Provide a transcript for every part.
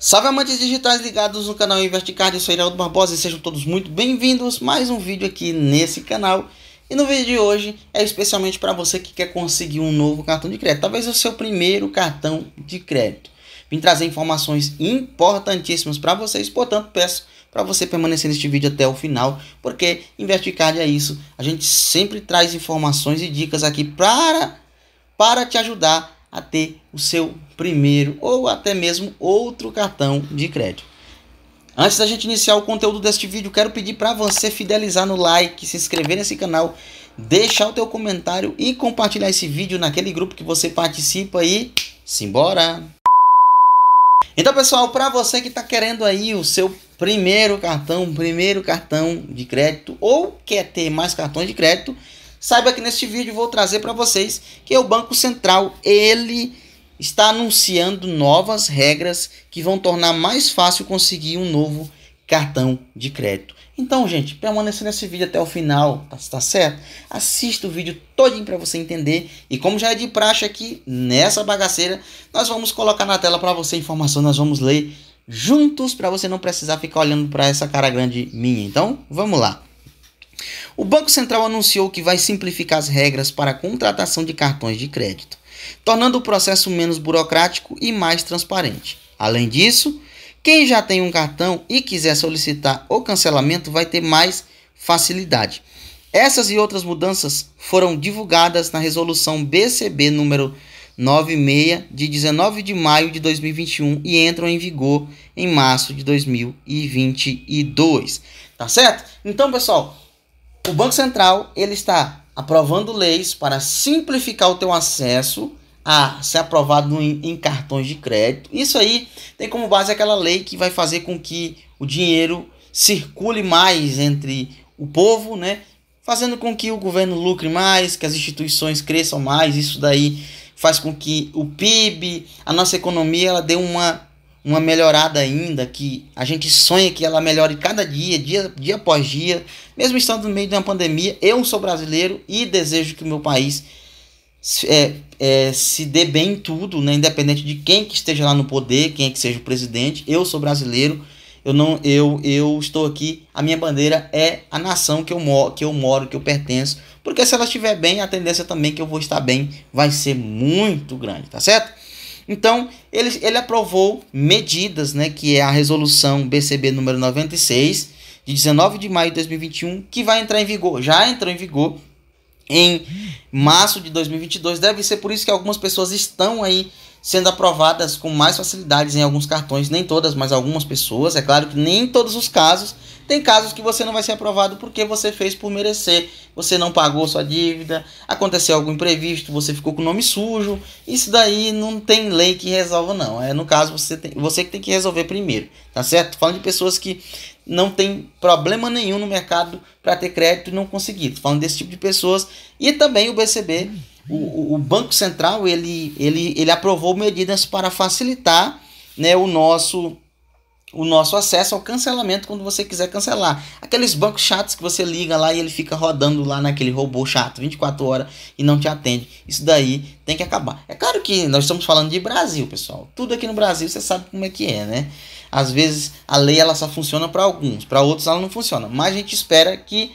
Salve amantes digitais ligados no canal Investicard, eu sou Heraldo Barbosa e sejam todos muito bem-vindos mais um vídeo aqui nesse canal. E no vídeo de hoje é especialmente para você que quer conseguir um novo cartão de crédito, talvez o seu primeiro cartão de crédito. Vim trazer informações importantíssimas para vocês, portanto peço para você permanecer neste vídeo até o final, porque Investicard é isso, a gente sempre traz informações e dicas aqui para, para te ajudar a ter o seu primeiro ou até mesmo outro cartão de crédito. Antes da gente iniciar o conteúdo deste vídeo, quero pedir para você fidelizar no like, se inscrever nesse canal, deixar o teu comentário e compartilhar esse vídeo naquele grupo que você participa e simbora! Então, pessoal, para você que está querendo aí o seu primeiro cartão, primeiro cartão de crédito ou quer ter mais cartões de crédito, Saiba que neste vídeo vou trazer para vocês que o Banco Central, ele está anunciando novas regras que vão tornar mais fácil conseguir um novo cartão de crédito. Então, gente, permaneça nesse vídeo até o final, tá, tá certo? Assista o vídeo todinho para você entender. E como já é de praxe aqui, nessa bagaceira, nós vamos colocar na tela para você a informação, nós vamos ler juntos para você não precisar ficar olhando para essa cara grande minha. Então, vamos lá. O Banco Central anunciou que vai simplificar as regras para a contratação de cartões de crédito, tornando o processo menos burocrático e mais transparente. Além disso, quem já tem um cartão e quiser solicitar o cancelamento vai ter mais facilidade. Essas e outras mudanças foram divulgadas na resolução BCB número 96 de 19 de maio de 2021 e entram em vigor em março de 2022. Tá certo? Então, pessoal, o Banco Central ele está aprovando leis para simplificar o teu acesso a ser aprovado em, cartões de crédito. Isso aí tem como base aquela lei que vai fazer com que o dinheiro circule mais entre o povo, né? Fazendo com que o governo lucre mais, que as instituições cresçam mais. Isso daí faz com que o PIB, a nossa economia, ela dê uma uma melhorada ainda, que a gente sonha que ela melhore cada dia, dia, dia após dia, mesmo estando no meio de uma pandemia. Eu sou brasileiro e desejo que o meu país é, é, se dê bem em tudo, né? independente de quem que esteja lá no poder, quem é que seja o presidente. Eu sou brasileiro, eu não, eu, eu estou aqui. A minha bandeira é a nação que eu moro, que eu moro, que eu pertenço. Porque se ela estiver bem, a tendência também que eu vou estar bem vai ser muito grande, tá certo? Então, ele, ele aprovou medidas, né, que é a resolução BCB número 96, de 19 de maio de 2021, que vai entrar em vigor, já entrou em vigor em março de 2022. Deve ser por isso que algumas pessoas estão aí sendo aprovadas com mais facilidades em alguns cartões, nem todas, mas algumas pessoas. É claro que nem todos os casos. Tem casos que você não vai ser aprovado porque você fez por merecer, você não pagou sua dívida, aconteceu algo imprevisto, você ficou com o nome sujo. Isso daí não tem lei que resolva, não. É no caso você, tem, você que tem que resolver primeiro, tá certo? Falando de pessoas que não tem problema nenhum no mercado para ter crédito e não conseguir. Falando desse tipo de pessoas. E também o BCB o, o Banco Central ele, ele, ele aprovou medidas para facilitar né, o nosso o nosso acesso ao cancelamento quando você quiser cancelar. Aqueles bancos chatos que você liga lá e ele fica rodando lá naquele robô chato 24 horas e não te atende. Isso daí tem que acabar. É claro que nós estamos falando de Brasil, pessoal. Tudo aqui no Brasil você sabe como é que é, né? Às vezes a lei ela só funciona para alguns, para outros ela não funciona. Mas a gente espera que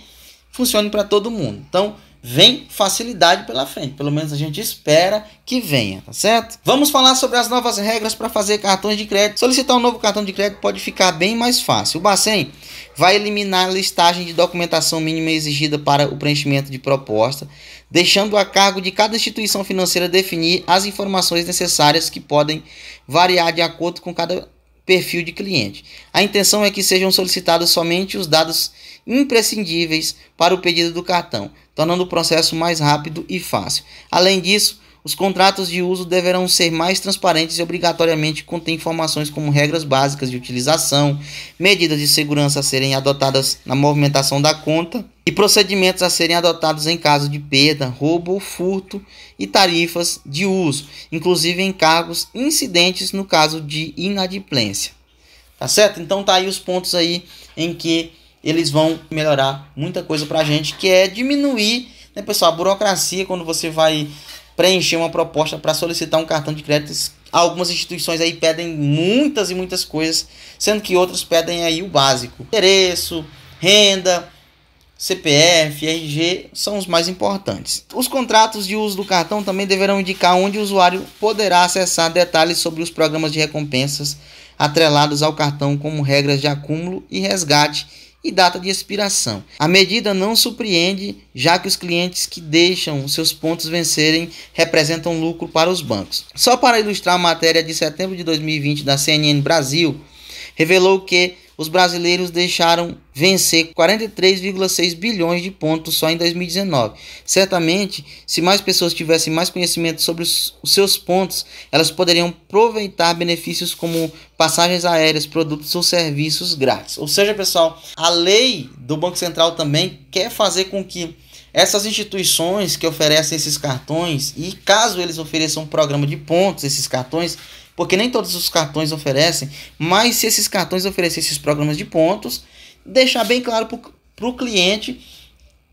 funcione para todo mundo. Então, vem facilidade pela frente, pelo menos a gente espera que venha, tá certo? Vamos falar sobre as novas regras para fazer cartões de crédito. Solicitar um novo cartão de crédito pode ficar bem mais fácil. O Bacen vai eliminar a listagem de documentação mínima exigida para o preenchimento de proposta, deixando a cargo de cada instituição financeira definir as informações necessárias que podem variar de acordo com cada perfil de cliente. A intenção é que sejam solicitados somente os dados imprescindíveis para o pedido do cartão, tornando o processo mais rápido e fácil. Além disso, os contratos de uso deverão ser mais transparentes e obrigatoriamente contêm informações como regras básicas de utilização, medidas de segurança a serem adotadas na movimentação da conta procedimentos a serem adotados em caso de perda, roubo ou furto e tarifas de uso, inclusive encargos incidentes no caso de inadimplência. Tá certo? Então tá aí os pontos aí em que eles vão melhorar muita coisa pra gente, que é diminuir, né, pessoal, a burocracia quando você vai preencher uma proposta para solicitar um cartão de crédito. Algumas instituições aí pedem muitas e muitas coisas, sendo que outras pedem aí o básico: endereço, renda, CPF, RG são os mais importantes. Os contratos de uso do cartão também deverão indicar onde o usuário poderá acessar detalhes sobre os programas de recompensas atrelados ao cartão, como regras de acúmulo e resgate e data de expiração. A medida não surpreende, já que os clientes que deixam seus pontos vencerem representam lucro para os bancos. Só para ilustrar a matéria de setembro de 2020 da CNN Brasil, revelou que os brasileiros deixaram vencer 43,6 bilhões de pontos só em 2019. Certamente, se mais pessoas tivessem mais conhecimento sobre os, seus pontos, elas poderiam aproveitar benefícios como passagens aéreas, produtos ou serviços grátis. Ou seja, pessoal, a lei do Banco Central também quer fazer com que essas instituições que oferecem esses cartões, e caso eles ofereçam um programa de pontos, esses cartões, porque nem todos os cartões oferecem, mas se esses cartões oferecessem esses programas de pontos, deixar bem claro para o cliente,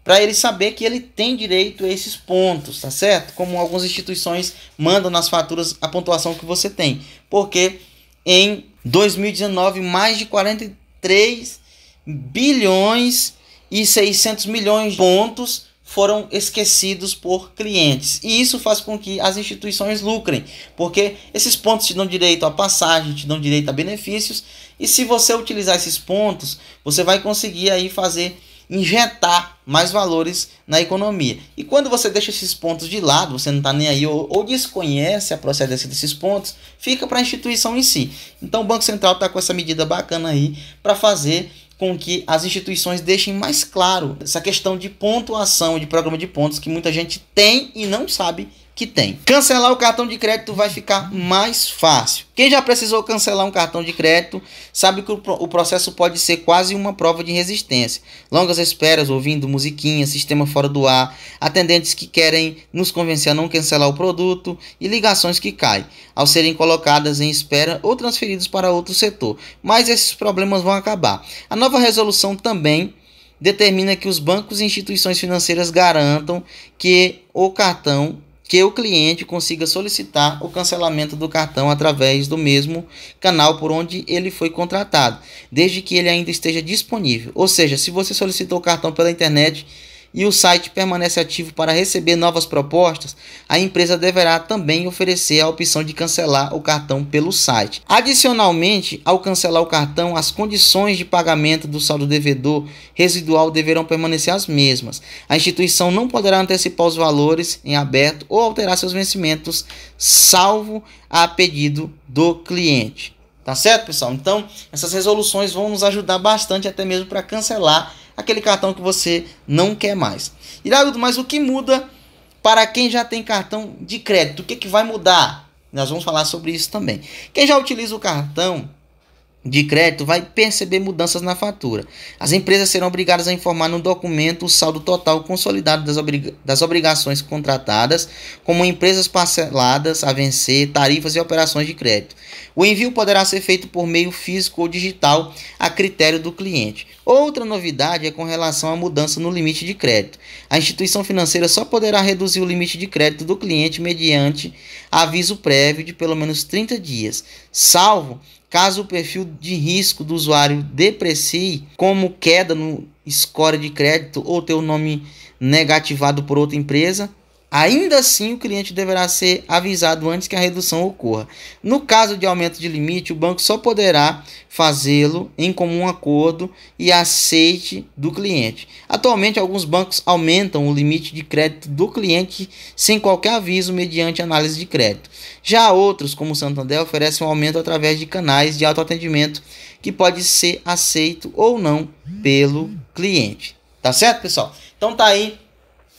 para ele saber que ele tem direito a esses pontos, tá certo? Como algumas instituições mandam nas faturas a pontuação que você tem, porque em 2019 mais de 43 bilhões e 600 milhões de pontos foram esquecidos por clientes. E isso faz com que as instituições lucrem, porque esses pontos te dão direito à passagem, te dão direito a benefícios, e se você utilizar esses pontos, você vai conseguir aí fazer injetar mais valores na economia. E quando você deixa esses pontos de lado, você não está nem aí ou, ou, desconhece a procedência desses pontos, fica para a instituição em si. Então o Banco Central está com essa medida bacana aí para fazer com que as instituições deixem mais claro essa questão de pontuação, de programa de pontos que muita gente tem e não sabe que tem. Cancelar o cartão de crédito vai ficar mais fácil. Quem já precisou cancelar um cartão de crédito sabe que o processo pode ser quase uma prova de resistência. Longas esperas, ouvindo musiquinha, sistema fora do ar, atendentes que querem nos convencer a não cancelar o produto e ligações que caem ao serem colocadas em espera ou transferidos para outro setor. Mas esses problemas vão acabar. A nova resolução também determina que os bancos e instituições financeiras garantam que o cartão que o cliente consiga solicitar o cancelamento do cartão através do mesmo canal por onde ele foi contratado, desde que ele ainda esteja disponível. Ou seja, se você solicitou o cartão pela internet, e o site permanece ativo para receber novas propostas, a empresa deverá também oferecer a opção de cancelar o cartão pelo site. Adicionalmente, ao cancelar o cartão, as condições de pagamento do saldo devedor residual deverão permanecer as mesmas. A instituição não poderá antecipar os valores em aberto ou alterar seus vencimentos, salvo a pedido do cliente. Tá certo, pessoal? Então, essas resoluções vão nos ajudar bastante até mesmo para cancelar aquele cartão que você não quer mais. Irado, mas o que muda para quem já tem cartão de crédito? O que, é que vai mudar? Nós vamos falar sobre isso também. Quem já utiliza o cartão de crédito vai perceber mudanças na fatura. As empresas serão obrigadas a informar no documento o saldo total consolidado das, obrig das obrigações contratadas, como empresas parceladas a vencer, tarifas e operações de crédito. O envio poderá ser feito por meio físico ou digital, a critério do cliente. Outra novidade é com relação à mudança no limite de crédito. A instituição financeira só poderá reduzir o limite de crédito do cliente mediante aviso prévio de pelo menos 30 dias, salvo caso o perfil de risco do usuário deprecie, como queda no score de crédito ou ter o nome negativado por outra empresa, Ainda assim, o cliente deverá ser avisado antes que a redução ocorra. No caso de aumento de limite, o banco só poderá fazê-lo em comum acordo e aceite do cliente. Atualmente, alguns bancos aumentam o limite de crédito do cliente sem qualquer aviso mediante análise de crédito. Já outros, como o Santander, oferecem um aumento através de canais de autoatendimento que pode ser aceito ou não pelo cliente. Tá certo, pessoal? Então tá aí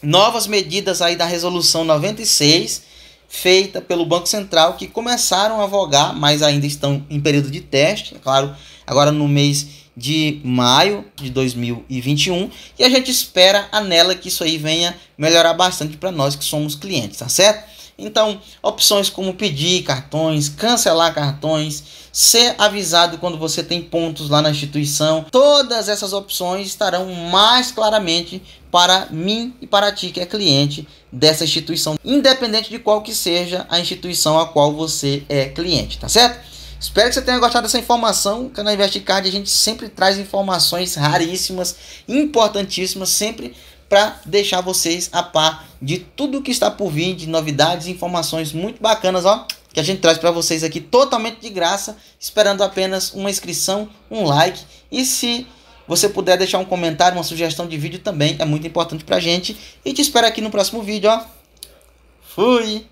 novas medidas aí da resolução 96 feita pelo Banco Central que começaram a vogar, mas ainda estão em período de teste, é claro, agora no mês de maio de 2021, e a gente espera a Nela que isso aí venha melhorar bastante para nós que somos clientes, tá certo? Então, opções como pedir cartões, cancelar cartões, ser avisado quando você tem pontos lá na instituição, todas essas opções estarão mais claramente para mim e para ti que é cliente dessa instituição, independente de qual que seja a instituição a qual você é cliente, tá certo? Espero que você tenha gostado dessa informação. O canal Investicard a gente sempre traz informações raríssimas, importantíssimas, sempre para deixar vocês a par de tudo que está por vir, de novidades, informações muito bacanas, ó, que a gente traz para vocês aqui totalmente de graça, esperando apenas uma inscrição, um like e se você puder deixar um comentário, uma sugestão de vídeo também, é muito importante pra gente. E te espero aqui no próximo vídeo, ó. Fui!